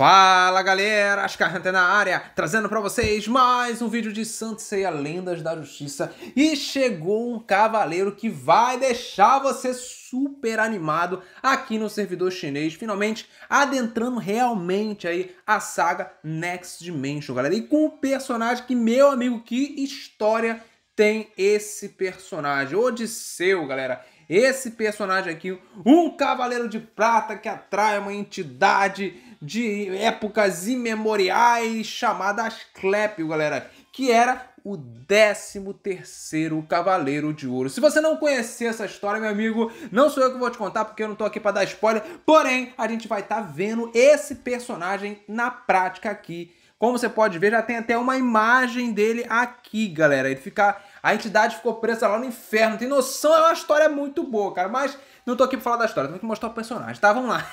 Fala galera, é na área, trazendo para vocês mais um vídeo de Santo Ceia Lendas da Justiça. E chegou um cavaleiro que vai deixar você super animado aqui no servidor chinês, finalmente adentrando realmente aí a saga Next Dimension, galera. E com o um personagem que, meu amigo, que história tem esse personagem, Odisseu, galera esse personagem aqui, um cavaleiro de prata que atrai uma entidade de épocas imemoriais chamada Asclépio, galera, que era o 13º Cavaleiro de Ouro. Se você não conhecer essa história, meu amigo, não sou eu que vou te contar porque eu não tô aqui para dar spoiler, porém, a gente vai estar tá vendo esse personagem na prática aqui. Como você pode ver, já tem até uma imagem dele aqui, galera. Ele fica a entidade ficou presa lá no inferno. Tem noção, é uma história muito boa, cara. Mas não tô aqui pra falar da história, tô aqui pra mostrar o personagem, tá? Vamos lá.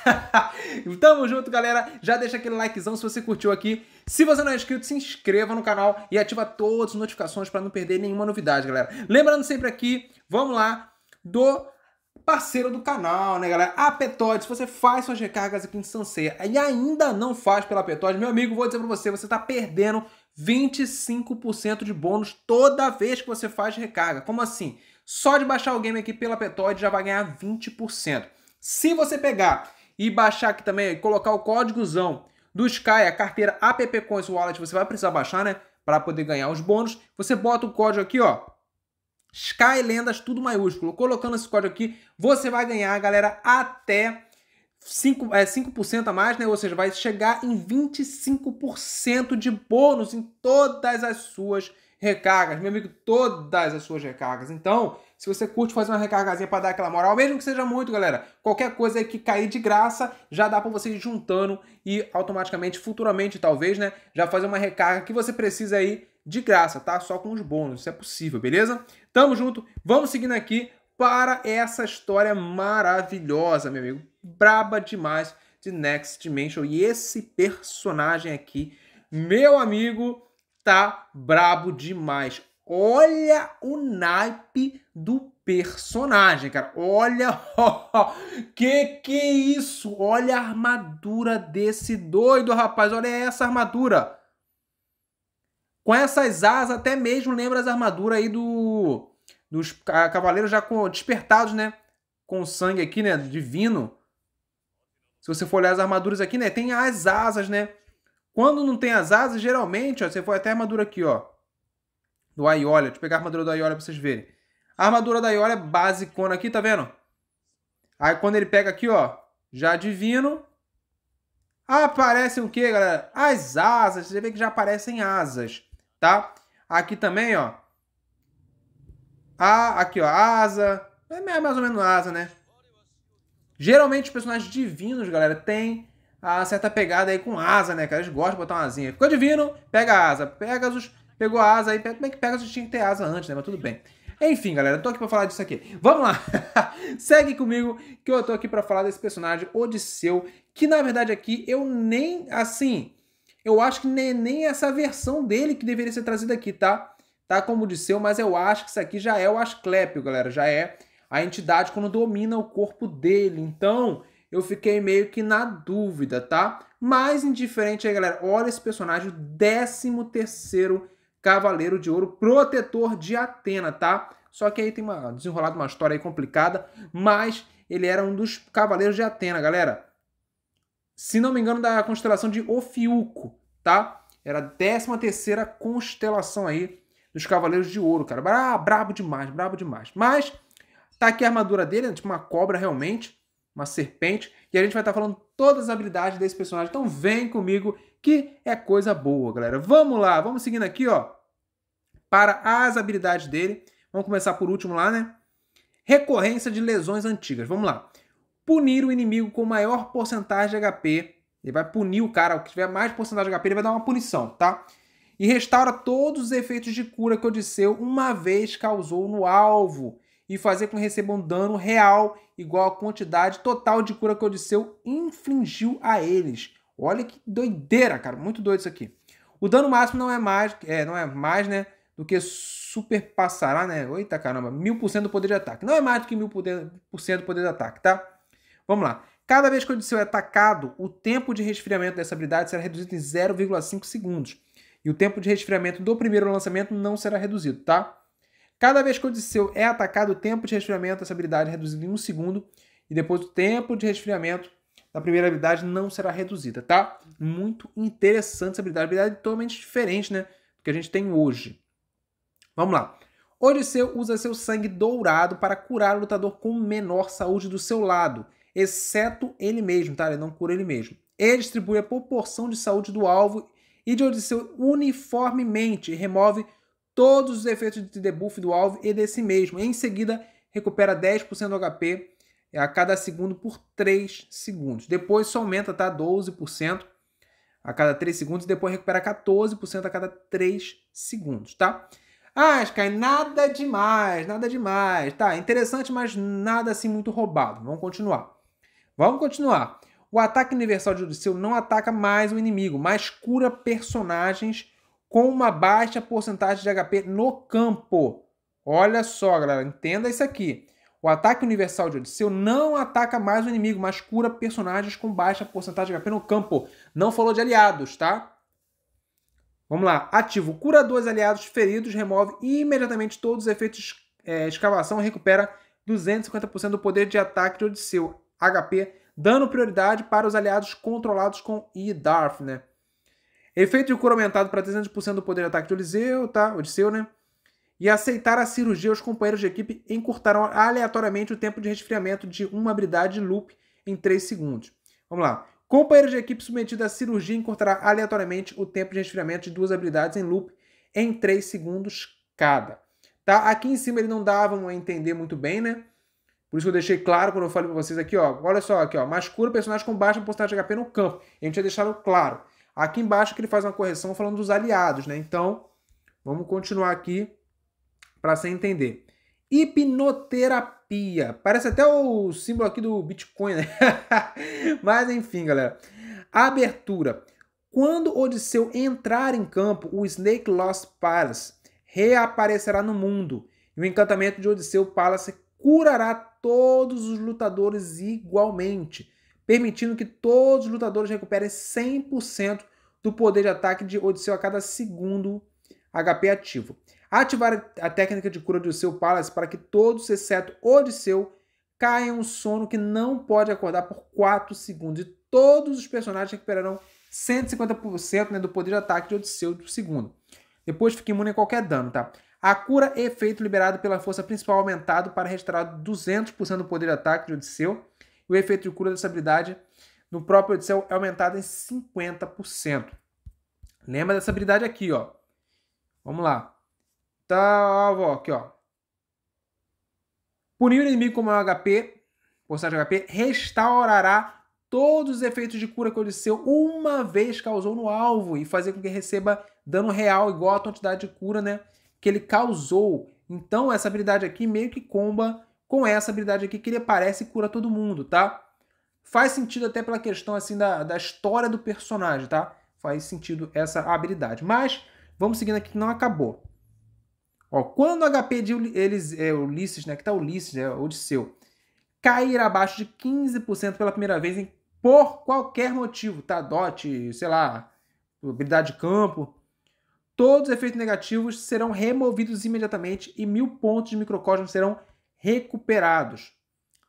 Tamo junto, galera. Já deixa aquele likezão se você curtiu aqui. Se você não é inscrito, se inscreva no canal e ativa todas as notificações para não perder nenhuma novidade, galera. Lembrando sempre aqui, vamos lá, do parceiro do canal, né, galera? A Petod, se você faz suas recargas aqui em Sanseia e ainda não faz pela Petod, meu amigo, vou dizer pra você, você tá perdendo 25% de bônus toda vez que você faz recarga. Como assim? Só de baixar o game aqui pela Petoid já vai ganhar 20%. Se você pegar e baixar aqui também, colocar o códigozão do Sky, a carteira app Coins Wallet, você vai precisar baixar, né? Para poder ganhar os bônus. Você bota o código aqui, ó. Sky Lendas, tudo maiúsculo. Colocando esse código aqui, você vai ganhar, galera, até 5%, é, 5 a mais, né? Ou seja, vai chegar em 25% de bônus em todas as suas recargas, meu amigo, todas as suas recargas. Então, se você curte fazer uma recargazinha para dar aquela moral, mesmo que seja muito, galera, qualquer coisa que cair de graça, já dá para você ir juntando e automaticamente, futuramente talvez, né, já fazer uma recarga que você precisa aí de graça, tá? Só com os bônus, isso é possível, beleza? Tamo junto, vamos seguindo aqui para essa história maravilhosa, meu amigo. Braba demais de Next Dimension. E esse personagem aqui, meu amigo, tá brabo demais. Olha o naipe do personagem, cara. Olha, que que é isso? Olha a armadura desse doido, rapaz. Olha essa armadura. Com essas asas até mesmo lembra as armaduras aí do dos ah, cavaleiros já despertados, né? Com sangue aqui, né? Divino. Se você for olhar as armaduras aqui, né? Tem as asas, né? Quando não tem as asas, geralmente, ó, você foi até a armadura aqui, ó. Do Aiolia. Deixa eu pegar a armadura do Aiolia pra vocês verem. A armadura da Aiolia é basicona aqui, tá vendo? Aí quando ele pega aqui, ó. Já divino. Aparecem o quê, galera? As asas. Você vê que já aparecem asas, tá? Aqui também, ó. A, aqui, ó, Asa. É, é mais ou menos Asa, né? Geralmente os personagens divinos, galera, tem a certa pegada aí com asa, né, cara? Eles gostam de botar uma asinha. Ficou divino, pega a asa. Pegasus pegou a asa aí. Como é que Pegasus tinha que ter asa antes, né? Mas tudo bem. Enfim, galera, eu tô aqui pra falar disso aqui. Vamos lá! Segue comigo que eu tô aqui pra falar desse personagem, Odisseu, que na verdade aqui eu nem, assim, eu acho que nem, nem essa versão dele que deveria ser trazida aqui, tá? tá como Disseu, mas eu acho que isso aqui já é o Asclepio, galera. Já é a entidade quando domina o corpo dele. Então, eu fiquei meio que na dúvida, tá? Mas indiferente aí, galera. Olha esse personagem, o 13º Cavaleiro de Ouro, protetor de Atena, tá? Só que aí tem uma desenrolado uma história aí complicada, mas ele era um dos cavaleiros de Atena, galera. Se não me engano, da constelação de Ofiuco, tá? Era a 13 terceira constelação aí dos Cavaleiros de Ouro, cara. Ah, brabo demais, brabo demais. Mas tá aqui a armadura dele, né? tipo uma cobra realmente, uma serpente, e a gente vai estar tá falando todas as habilidades desse personagem. Então vem comigo que é coisa boa, galera. Vamos lá, vamos seguindo aqui, ó, para as habilidades dele. Vamos começar por último lá, né? Recorrência de lesões antigas. Vamos lá. Punir o inimigo com maior porcentagem de HP. Ele vai punir o cara, o que tiver mais porcentagem de HP, ele vai dar uma punição, tá? e restaura todos os efeitos de cura que Odisseu uma vez causou no alvo e fazer com que receba um dano real igual à quantidade total de cura que Odisseu infligiu a eles. Olha que doideira, cara, muito doido isso aqui. O dano máximo não é mais, é, não é mais, né, do que superpassará, né, tá caramba, mil por cento do poder de ataque. Não é mais do que mil por cento do poder de ataque, tá? Vamos lá. Cada vez que o Odisseu é atacado, o tempo de resfriamento dessa habilidade será reduzido em 0,5 segundos. E o tempo de resfriamento do primeiro lançamento não será reduzido, tá? Cada vez que o Odisseu é atacado, o tempo de resfriamento dessa habilidade é reduzido em um segundo. E depois o tempo de resfriamento da primeira habilidade não será reduzida, tá? Muito interessante essa habilidade. Habilidade totalmente diferente, né? Do que a gente tem hoje. Vamos lá. Odisseu usa seu sangue dourado para curar o lutador com menor saúde do seu lado, exceto ele mesmo, tá? Ele não cura ele mesmo. Ele distribui a proporção de saúde do alvo e de Odisseu uniformemente remove todos os efeitos de debuff do alvo e desse mesmo. Em seguida, recupera 10% do HP a cada segundo por 3 segundos. Depois só aumenta tá 12% a cada 3 segundos e depois recupera 14% a cada 3 segundos, tá? Ah, Sky, nada demais, nada demais. Tá, interessante, mas nada assim muito roubado. Vamos continuar. Vamos continuar. O ataque universal de Odisseu não ataca mais o inimigo, mas cura personagens com uma baixa porcentagem de HP no campo. Olha só, galera, entenda isso aqui. O ataque universal de Odisseu não ataca mais o inimigo, mas cura personagens com baixa porcentagem de HP no campo. Não falou de aliados, tá? Vamos lá. Ativo. Cura dois aliados feridos, remove imediatamente todos os efeitos é, escavação, recupera 250% do poder de ataque de Odisseu. HP dando prioridade para os aliados controlados com IDARF, né? Efeito de cura aumentado para 300% do poder de ataque de Odisseu, tá? Odisseu, né? E aceitar a cirurgia, os companheiros de equipe encurtarão aleatoriamente o tempo de resfriamento de uma habilidade loop em 3 segundos. Vamos lá. Companheiro de equipe submetido à cirurgia encurtará aleatoriamente o tempo de resfriamento de duas habilidades em loop em 3 segundos cada. Tá? Aqui em cima ele não dava a entender muito bem, né? Por isso que eu deixei claro quando eu falei para vocês aqui, ó. Olha só aqui, ó. Mascura personagem com baixa porcentagem de HP no campo. E a gente já deixaram claro. Aqui embaixo que ele faz uma correção falando dos aliados, né? Então, vamos continuar aqui para você entender. Hipnoterapia. Parece até o símbolo aqui do Bitcoin, né? Mas enfim, galera. Abertura. Quando Odisseu entrar em campo, o Snake Lost Palace reaparecerá no mundo. E o encantamento de Odisseu Palace curará todos os lutadores igualmente, permitindo que todos os lutadores recuperem 100% do poder de ataque de Odisseu a cada segundo HP ativo. Ativar a técnica de cura de Odisseu Palace para que todos, exceto Odisseu, caiam um sono que não pode acordar por 4 segundos. E todos os personagens recuperarão 150% né, do poder de ataque de Odisseu do segundo. Depois fica imune a qualquer dano, tá? A cura é efeito liberado pela força principal aumentado para restaurar 200% do poder de ataque de Odisseu. E o efeito de cura dessa habilidade no próprio Odisseu é aumentado em 50%. Lembra dessa habilidade aqui, ó. Vamos lá. Tá, ó, aqui, ó. Punir o inimigo com maior HP, porcentagem de HP, restaurará todos os efeitos de cura que Odisseu uma vez causou no alvo e fazer com que receba dano real igual à quantidade de cura, né? que ele causou. Então essa habilidade aqui meio que comba com essa habilidade aqui que ele aparece e cura todo mundo, tá? Faz sentido até pela questão assim da, da história do personagem, tá? Faz sentido essa habilidade. Mas vamos seguindo aqui que não acabou. Ó, quando o HP de eles, é, Ulisses, né? Que tá Ulisses, é, Odisseu, cair abaixo de 15% pela primeira vez em, por qualquer motivo, tá? Dote, sei lá, habilidade de campo, Todos os efeitos negativos serão removidos imediatamente e mil pontos de microcosmos serão recuperados.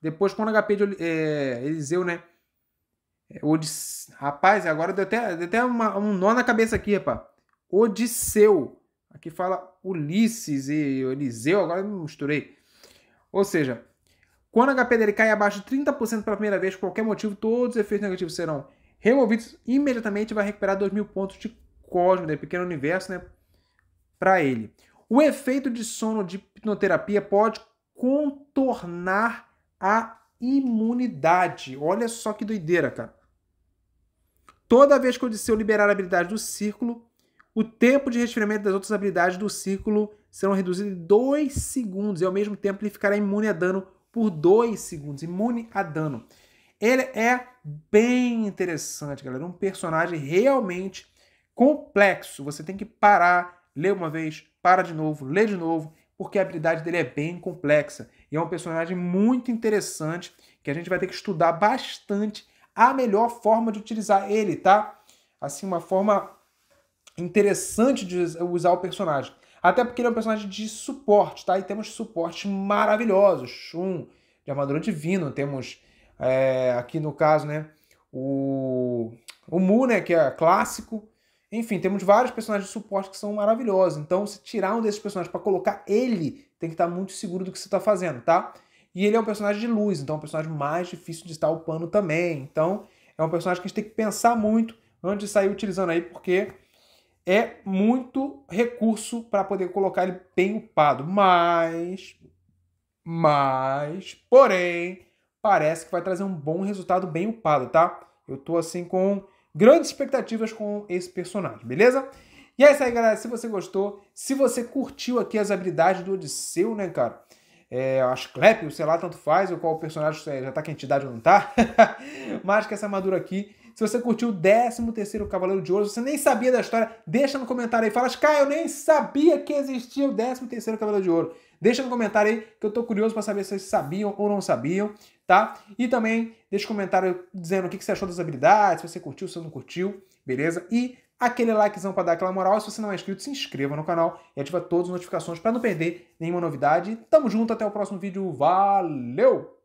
Depois, quando o HP de é, Eliseu, né? É, Odisse... Rapaz, agora deu até, deu até uma, um nó na cabeça aqui, rapaz. Odisseu. Aqui fala Ulisses e Eliseu, agora me misturei. Ou seja, quando o HP dele cai abaixo de 30% pela primeira vez, por qualquer motivo, todos os efeitos negativos serão removidos imediatamente e vai recuperar 2 mil pontos de cosmo, é né, pequeno universo, né, para ele. O efeito de sono de hipnoterapia pode contornar a imunidade. Olha só que doideira, cara. Toda vez que o Odisseu liberar a habilidade do círculo, o tempo de resfriamento das outras habilidades do círculo serão reduzidos em 2 segundos e ao mesmo tempo ele ficará imune a dano por 2 segundos. Imune a dano. Ele é bem interessante, galera. Um personagem realmente complexo. Você tem que parar, ler uma vez, para de novo, ler de novo, porque a habilidade dele é bem complexa. E é um personagem muito interessante que a gente vai ter que estudar bastante a melhor forma de utilizar ele, tá? Assim, uma forma interessante de usar o personagem. Até porque ele é um personagem de suporte, tá? E temos suportes maravilhosos. Shun, de armadura divino. Temos é, aqui no caso, né? O, o Mu, né? Que é clássico. Enfim, temos vários personagens de suporte que são maravilhosos. Então, se tirar um desses personagens para colocar ele, tem que estar tá muito seguro do que você está fazendo, tá? E ele é um personagem de luz, então é um personagem mais difícil de estar upando também. Então, é um personagem que a gente tem que pensar muito antes de sair utilizando aí, porque é muito recurso para poder colocar ele bem upado. Mas, mas, porém, parece que vai trazer um bom resultado bem upado, tá? Eu tô assim com grandes expectativas com esse personagem, beleza? E é isso aí, galera. Se você gostou, se você curtiu aqui as habilidades do Odisseu, né, cara? É, Asclepio, sei lá, tanto faz, ou qual personagem é, já tá com a entidade ou não tá. Mas que essa armadura aqui. Se você curtiu o 13 Cavaleiro de Ouro, se você nem sabia da história, deixa no comentário aí. Fala, cara, eu nem sabia que existia o 13 Cavaleiro de Ouro. Deixa no comentário aí que eu tô curioso para saber se vocês sabiam ou não sabiam tá? E também deixa um comentário dizendo o que você achou das habilidades, se você curtiu, se você não curtiu, beleza? E aquele likezão para dar aquela moral. se você não é inscrito, se inscreva no canal e ativa todas as notificações para não perder nenhuma novidade. Tamo junto, até o próximo vídeo. Valeu!